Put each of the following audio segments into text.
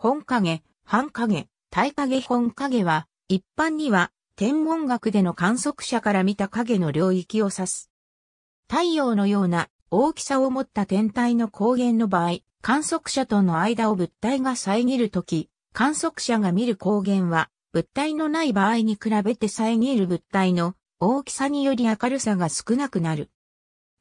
本影、半影、対影本影は、一般には天文学での観測者から見た影の領域を指す。太陽のような大きさを持った天体の光源の場合、観測者との間を物体が遮るとき、観測者が見る光源は、物体のない場合に比べて遮る物体の大きさにより明るさが少なくなる。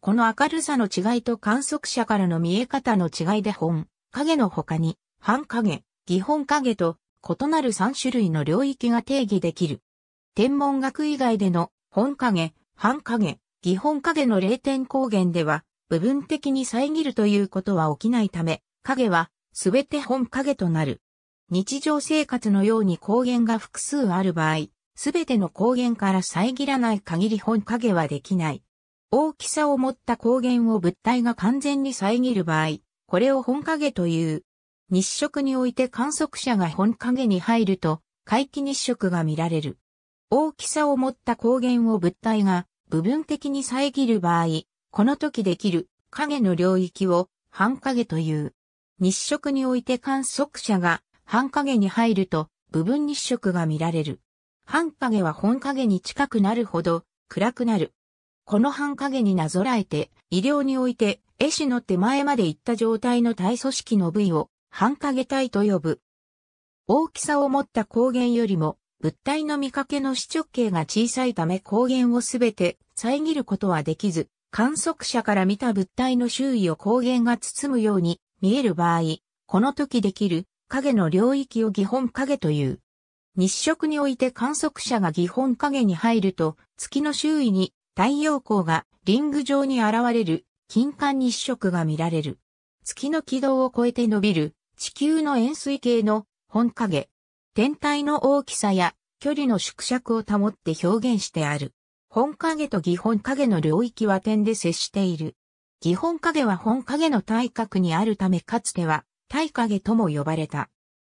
この明るさの違いと観測者からの見え方の違いで本、影の他に、半影、基本影と異なる3種類の領域が定義できる。天文学以外での本影、半影、基本影の0点光源では部分的に遮るということは起きないため、影は全て本影となる。日常生活のように光源が複数ある場合、全ての光源から遮らない限り本影はできない。大きさを持った光源を物体が完全に遮る場合、これを本影という。日食において観測者が本影に入ると、回帰日食が見られる。大きさを持った光源を物体が部分的に遮る場合、この時できる影の領域を半影という。日食において観測者が半影に入ると部分日食が見られる。半影は本影に近くなるほど暗くなる。この半影になぞらえて、医療において、絵師の手前まで行った状態の体組織の部位を半影体と呼ぶ。大きさを持った光源よりも、物体の見かけの視直径が小さいため光源をすべて遮ることはできず、観測者から見た物体の周囲を光源が包むように見える場合、この時できる影の領域を基本影という。日食において観測者が基本影に入ると、月の周囲に太陽光がリング状に現れる金環日食が見られる。月の軌道を超えて伸びる地球の円錐形の本影、天体の大きさや距離の縮尺を保って表現してある。本影と基本影の領域は点で接している。基本影は本影の対角にあるためかつては対影とも呼ばれた。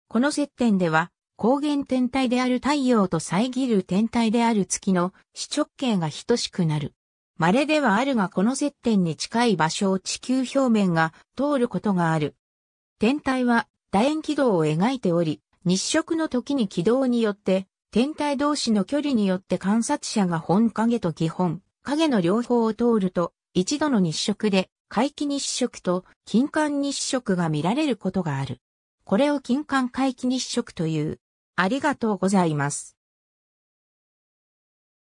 この接点では光源天体である太陽と遮る天体である月の四直径が等しくなる。稀ではあるがこの接点に近い場所を地球表面が通ることがある。天体は楕円軌道を描いており、日食の時に軌道によって、天体同士の距離によって観察者が本影と基本、影の両方を通ると、一度の日食で、回帰日食と金環日食が見られることがある。これを金環回帰日食という。ありがとうございます。